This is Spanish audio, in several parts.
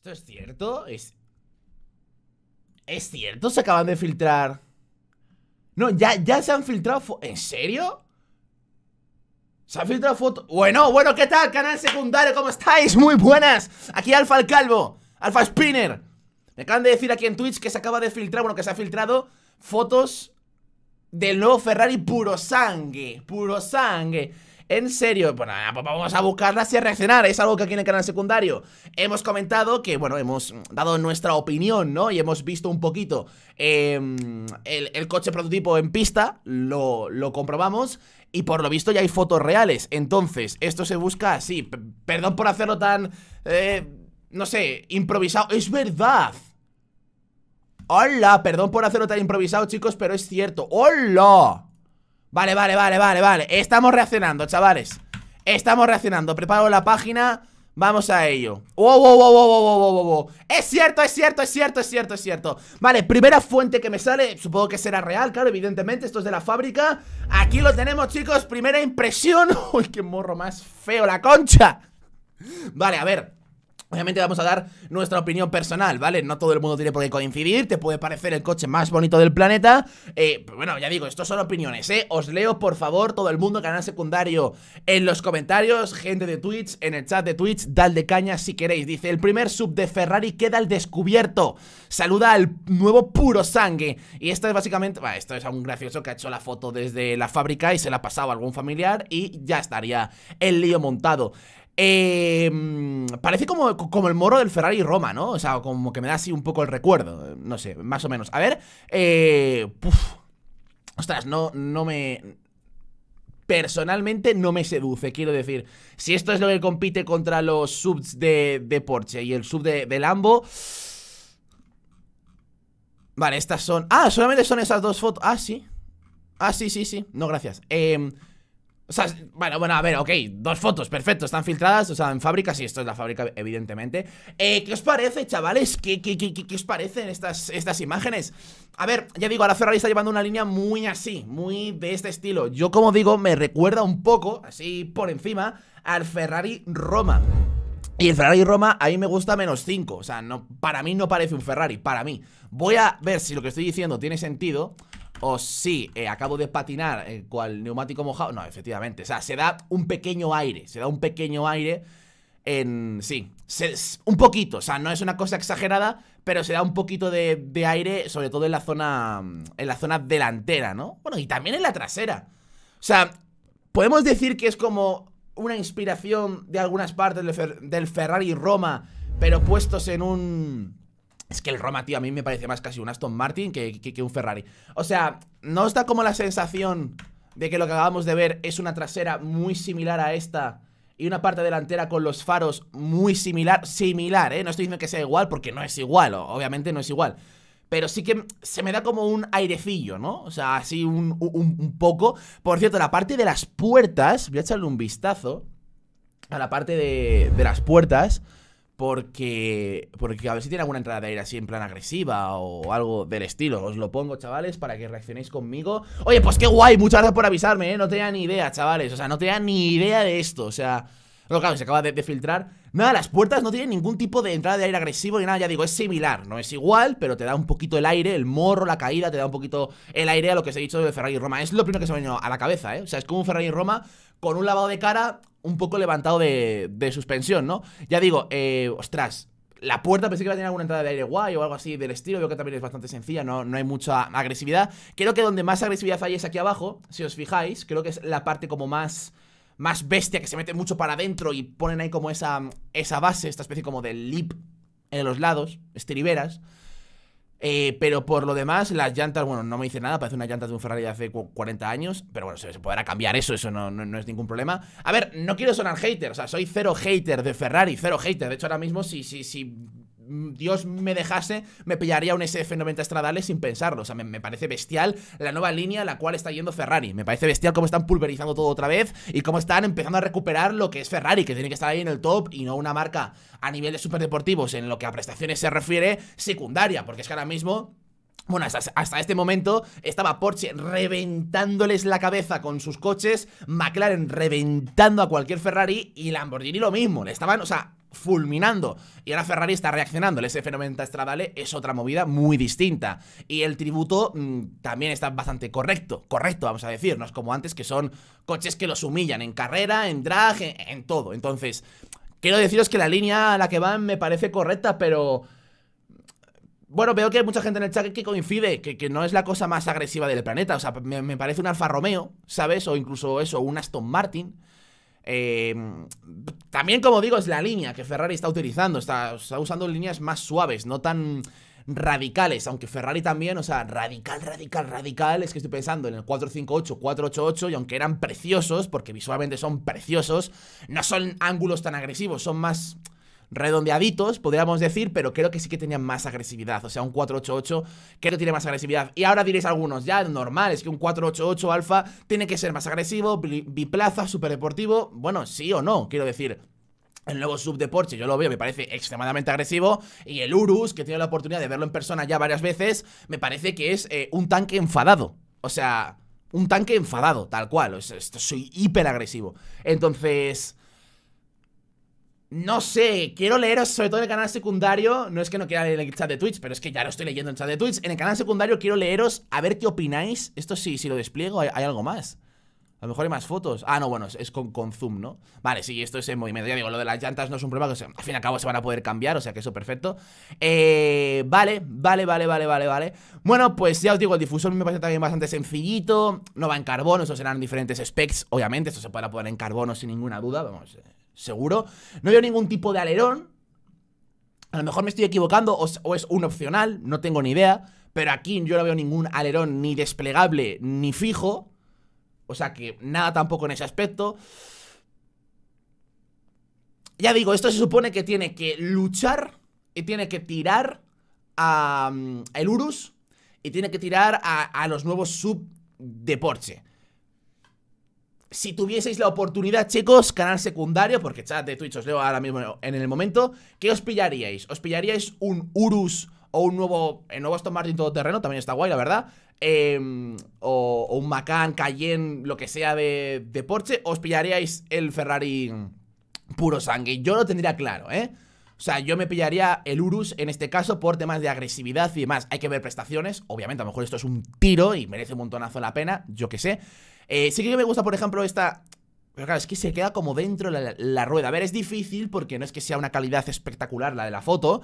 ¿Esto es cierto? ¿Es, ¿Es cierto? ¿Se acaban de filtrar? No, ya, ya se han filtrado ¿En serio? Se han filtrado fotos. Bueno, bueno, ¿qué tal? Canal secundario, ¿cómo estáis? Muy buenas. Aquí Alfa el Calvo, Alfa Spinner. Me acaban de decir aquí en Twitch que se acaba de filtrar, bueno, que se ha filtrado fotos del nuevo Ferrari puro sangue. Puro sangue. En serio, ah, pues vamos a buscarla, y a reaccionar. Es algo que aquí en el canal secundario hemos comentado que, bueno, hemos dado nuestra opinión, ¿no? Y hemos visto un poquito em, el, coche prototipo en pista, lo, comprobamos. Y por lo visto ya hay fotos reales. Entonces, esto se busca así. perdón por hacerlo tan, eh, no sé, improvisado. ¡Es verdad! ¡Hola! Perdón por hacerlo tan improvisado, chicos, pero es cierto. ¡Hola! Vale, vale, vale, vale, vale Estamos reaccionando, chavales Estamos reaccionando, preparo la página Vamos a ello wow, wow, wow, wow, wow, wow, Es cierto, es cierto, es cierto, es cierto, es cierto Vale, primera fuente que me sale Supongo que será real, claro, evidentemente Esto es de la fábrica Aquí lo tenemos, chicos, primera impresión Uy, qué morro más feo, la concha Vale, a ver Obviamente vamos a dar nuestra opinión personal, ¿vale? No todo el mundo tiene por qué coincidir, te puede parecer el coche más bonito del planeta. Eh, pero pues bueno, ya digo, estos son opiniones, ¿eh? Os leo, por favor, todo el mundo, canal secundario, en los comentarios, gente de Twitch, en el chat de Twitch, dal de caña si queréis. Dice, el primer sub de Ferrari queda al descubierto. Saluda al nuevo puro sangre Y esto es básicamente, bueno, esto es a un gracioso que ha hecho la foto desde la fábrica y se la ha pasado a algún familiar y ya estaría el lío montado. Eh, parece como, como el moro del Ferrari Roma, ¿no? O sea, como que me da así un poco el recuerdo. No sé, más o menos. A ver, eh, puf, ostras, no, no me personalmente no me seduce. Quiero decir, si esto es lo que compite contra los subs de, Porsche y el sub de, de, Lambo. Vale, estas son. Ah, solamente son esas dos fotos. Ah, sí. Ah, sí, sí, sí. No, gracias. Eh, o sea, bueno, bueno, a ver, ok, dos fotos, perfecto, están filtradas, o sea, en fábrica, sí, esto es la fábrica, evidentemente. Eh, ¿Qué os parece, chavales? ¿Qué, qué, os parecen estas, estas, imágenes? A ver, ya digo, la Ferrari está llevando una línea muy así, muy de este estilo. Yo, como digo, me recuerda un poco, así por encima, al Ferrari Roma. Y el Ferrari Roma ahí me gusta menos 5, o sea, no, para mí no parece un Ferrari, para mí. Voy a ver si lo que estoy diciendo tiene sentido o sí, eh, acabo de patinar con eh, cual neumático mojado. No, efectivamente. O sea, se da un pequeño aire. Se da un pequeño aire en. Sí, un poquito. O sea, no es una cosa exagerada, pero se da un poquito de, aire, sobre todo en la zona. En la zona delantera, ¿no? Bueno, y también en la trasera. O sea, podemos decir que es como una inspiración de algunas partes del Ferrari Roma, pero puestos en un es que el Roma, tío, a mí me parece más casi un Aston Martin que, un Ferrari. O sea, ¿no os da como la sensación de que lo que acabamos de ver es una trasera muy similar a esta y una parte delantera con los faros muy similar? Similar, ¿eh? No estoy diciendo que sea igual porque no es igual, obviamente no es igual. Pero sí que se me da como un airecillo, ¿no? O sea, así un, poco. Por cierto, la parte de las puertas, voy a echarle un vistazo a la parte de, de las puertas porque, porque a ver si tiene alguna entrada de aire así en plan agresiva o algo del estilo. Os lo pongo, chavales, para que reaccionéis conmigo. Oye, pues qué guay, muchas gracias por avisarme, ¿eh? No tenía ni idea, chavales. O sea, no tenía ni idea de esto. O sea, pero claro, se acaba de, filtrar. Nada, las puertas no tienen ningún tipo de entrada de aire agresivo y nada. Ya digo, es similar, no es igual, pero te da un poquito el aire, el morro, la caída, te da un poquito el aire a lo que os he dicho de Ferrari Roma. Es lo primero que se me venido a la cabeza, ¿eh? O sea, es como un Ferrari Roma con un lavado de cara un poco levantado de, suspensión, ¿no? Ya digo, eh, ostras, la puerta pensé que iba a tener alguna entrada de aire guay o algo así del estilo. Veo que también es bastante sencilla, no, no hay mucha agresividad. Creo que donde más agresividad hay es aquí abajo, si os fijáis. Creo que es la parte como más más bestia que se mete mucho para adentro y ponen ahí como esa, esa base, esta especie como de lip en los lados, estriberas. Eh, pero por lo demás, las llantas, bueno, no me dice nada, parece una llanta de un Ferrari de hace 40 años, pero bueno, se, podrá cambiar eso, eso no, es ningún problema. A ver, no quiero sonar hater, o sea, soy cero hater de Ferrari, cero hater, de hecho ahora mismo si, si, si Mm, Dios me dejase, me pillaría un SF90 estradales sin pensarlo. O sea, me, parece bestial la nueva línea a la cual está yendo Ferrari. Me parece bestial cómo están pulverizando todo otra vez y cómo están empezando a recuperar lo que es Ferrari, que tiene que estar ahí en el top y no una marca a nivel de superdeportivos en lo que a prestaciones se refiere secundaria, porque es que ahora mismo bueno, hasta, este momento estaba Porsche reventándoles la cabeza con sus coches, McLaren reventando a cualquier Ferrari y Lamborghini lo mismo. Le estaban, o sea, fulminando. Y ahora Ferrari está reaccionando. El SF90 Stradale es otra movida muy distinta. Y el tributo mm, también está bastante correcto. Correcto, vamos a decir. No es como antes que son coches que los humillan en carrera, en drag, en, en todo. Entonces, quiero deciros que la línea a la que van me parece correcta, pero bueno, veo que hay mucha gente en el chat que coincide, que, que no es la cosa más agresiva del planeta. O sea, me, parece un Alfa Romeo, ¿sabes? O incluso eso, un Aston Martin. Eh, también, como digo, es la línea que Ferrari está utilizando. Está, está, usando líneas más suaves, no tan radicales. Aunque Ferrari también, o sea, radical, radical, radical. Es que estoy pensando en el 458, 488. Y aunque eran preciosos, porque visualmente son preciosos, no son ángulos tan agresivos, son más redondeaditos, podríamos decir, pero creo que sí que tenían más agresividad. O sea, un 488 creo que tiene más agresividad. Y ahora diréis algunos, ya normal, es que un 488 alfa tiene que ser más agresivo, biplaza, superdeportivo. Bueno, sí o no, quiero decir. El nuevo sub de yo lo veo, me parece extremadamente agresivo. Y el Urus, que he tenido la oportunidad de verlo en persona ya varias veces, me parece que es eh, un tanque enfadado. O sea, un tanque enfadado, tal cual. O soy hiper agresivo. Entonces, no sé, quiero leeros sobre todo en el canal secundario. No es que no quiera leer el chat de Twitch, pero es que ya lo estoy leyendo en el chat de Twitch. En el canal secundario quiero leeros a ver qué opináis. Esto sí, si lo despliego, hay algo más. A lo mejor hay más fotos. Ah, no, bueno, es, con, zoom, ¿no? Vale, sí, esto es en movimiento. Ya digo, lo de las llantas no es un problema, que al fin y al cabo se van a poder cambiar, o sea que eso perfecto. Eh, vale, vale, vale, vale, vale, vale. Bueno, pues ya os digo, el difusor me parece también bastante sencillito. No va en carbono, eso serán diferentes specs, obviamente. Esto se podrá poner en carbono sin ninguna duda, vamos, eh, seguro. No veo ningún tipo de alerón. A lo mejor me estoy equivocando o es un opcional, no tengo ni idea. Pero aquí yo no veo ningún alerón ni desplegable ni fijo. O sea que nada tampoco en ese aspecto. Ya digo, esto se supone que tiene que luchar y tiene que tirar a, mm, el Urus y tiene que tirar a, los nuevos sub de Porsche. Si tuvieseis la oportunidad, chicos, canal secundario, porque chat de Twitch os leo ahora mismo en el momento, ¿qué os pillaríais? ¿Os pillaríais un Urus o un nuevo, el nuevo Aston Martin todoterreno? También está guay, la verdad. Em, o, un Macan, Cayenne, lo que sea de, Porsche, os pillaríais el Ferrari puro sangue, Yo lo tendría claro, ¿eh? O sea, yo me pillaría el Urus en este caso por temas de agresividad y demás. Hay que ver prestaciones. Obviamente, a lo mejor esto es un tiro y merece un montonazo la pena. Yo qué sé. Eh, sí que me gusta, por ejemplo, esta. Pero claro, es que se queda como dentro la, la, rueda. A ver, es difícil porque no es que sea una calidad espectacular la de la foto.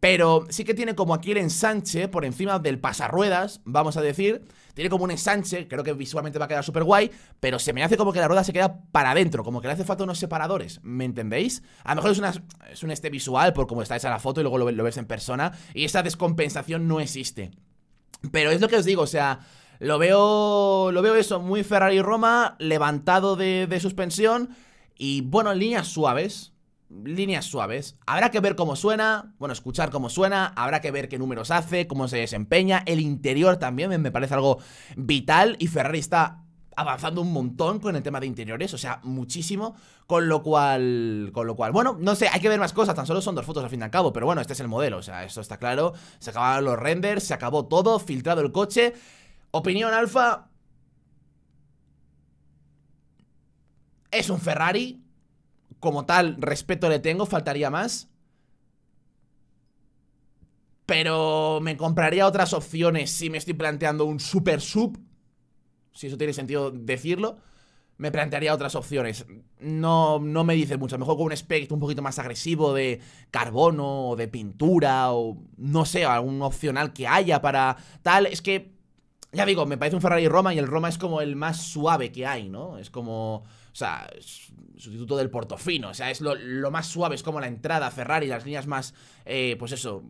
Pero sí que tiene como aquí el ensanche por encima del pasarruedas, vamos a decir. Tiene como un ensanche, creo que visualmente va a quedar súper guay, pero se me hace como que la rueda se queda para adentro, como que le hace falta unos separadores, ¿me entendéis? A lo mejor es, es un este visual por como está esa la foto y luego lo, ves en persona, y esa descompensación no existe. Pero es lo que os digo, o sea, lo veo, lo veo eso, muy Ferrari Roma, levantado de, de suspensión, y bueno, líneas suaves, líneas suaves. Habrá que ver cómo suena, bueno, escuchar cómo suena, habrá que ver qué números hace, cómo se desempeña, el interior también me parece algo vital y Ferrari está avanzando un montón con el tema de interiores, o sea, muchísimo, con lo cual, con lo cual, bueno, no sé, hay que ver más cosas, tan solo son dos fotos al fin y al cabo, pero bueno, este es el modelo, o sea, eso está claro, se acabaron los renders, se acabó todo, filtrado el coche, opinión alfa, es un Ferrari, como tal, respeto le tengo, faltaría más. Pero me compraría otras opciones si me estoy planteando un super sub. Si eso tiene sentido decirlo. Me plantearía otras opciones. No, no me dice mucho. Mejor con un aspecto un poquito más agresivo de carbono o de pintura o no sé, algún opcional que haya para tal. Es que ya digo, me parece un Ferrari Roma y el Roma es como el más suave que hay, ¿no? Es como, o sea, sustituto del Portofino, o sea, es lo, más suave, es como la entrada Ferrari, las líneas más, eh, pues eso,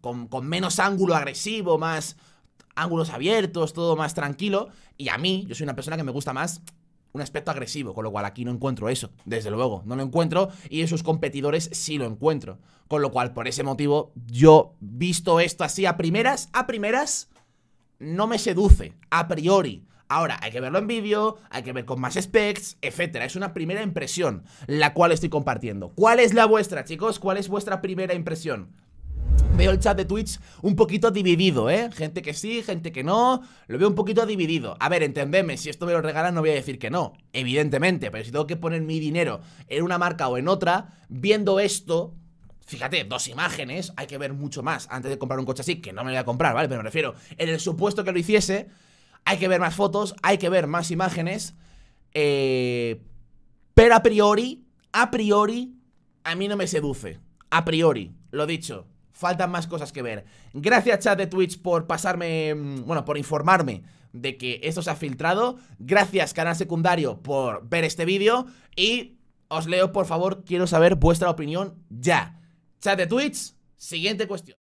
con, con, menos ángulo agresivo, más ángulos abiertos, todo más tranquilo. Y a mí, yo soy una persona que me gusta más un aspecto agresivo, con lo cual aquí no encuentro eso, desde luego, no lo encuentro y esos competidores sí lo encuentro. Con lo cual, por ese motivo, yo visto esto así a primeras, a primeras no me seduce, a priori. Ahora, hay que verlo en vídeo, hay que ver con más specs, etcétera. Es una primera impresión la cual estoy compartiendo. ¿Cuál es la vuestra, chicos? ¿Cuál es vuestra primera impresión? Veo el chat de Twitch un poquito dividido, ¿eh? Gente que sí, gente que no. Lo veo un poquito dividido. A ver, entendeme, si esto me lo regalan no voy a decir que no, evidentemente. Pero si tengo que poner mi dinero en una marca o en otra, viendo esto, Fíjate, dos imágenes, hay que ver mucho más antes de comprar un coche así, que no me voy a comprar, ¿vale? Pero me refiero, en el supuesto que lo hiciese, hay que ver más fotos, hay que ver más imágenes. Eh, pero a priori, a priori, a mí no me seduce. A priori, lo dicho, faltan más cosas que ver. Gracias chat de Twitch por pasarme, mm, bueno, por informarme de que esto se ha filtrado. Gracias canal secundario por ver este vídeo y os leo, por favor, quiero saber vuestra opinión ya. Chat de tweets, siguiente cuestión.